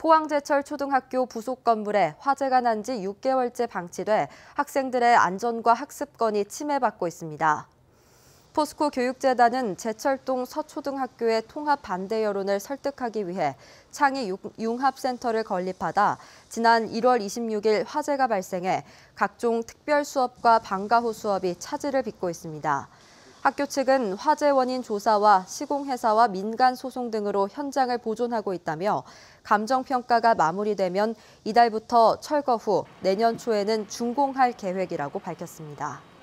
포항제철 초등학교 부속 건물에 화재가 난 지 6개월째 방치돼 학생들의 안전과 학습권이 침해받고 있습니다. 포스코 교육재단은 제철동 서초등학교의 통합 반대 여론을 설득하기 위해 창의 융합센터를 건립하다 지난 1월 26일 화재가 발생해 각종 특별 수업과 방과 후 수업이 차질을 빚고 있습니다. 학교 측은 화재 원인 조사와 시공회사와 민간 소송 등으로 현장을 보존하고 있다며 감정평가가 마무리되면 이달부터 철거 후 내년 초에는 준공할 계획이라고 밝혔습니다.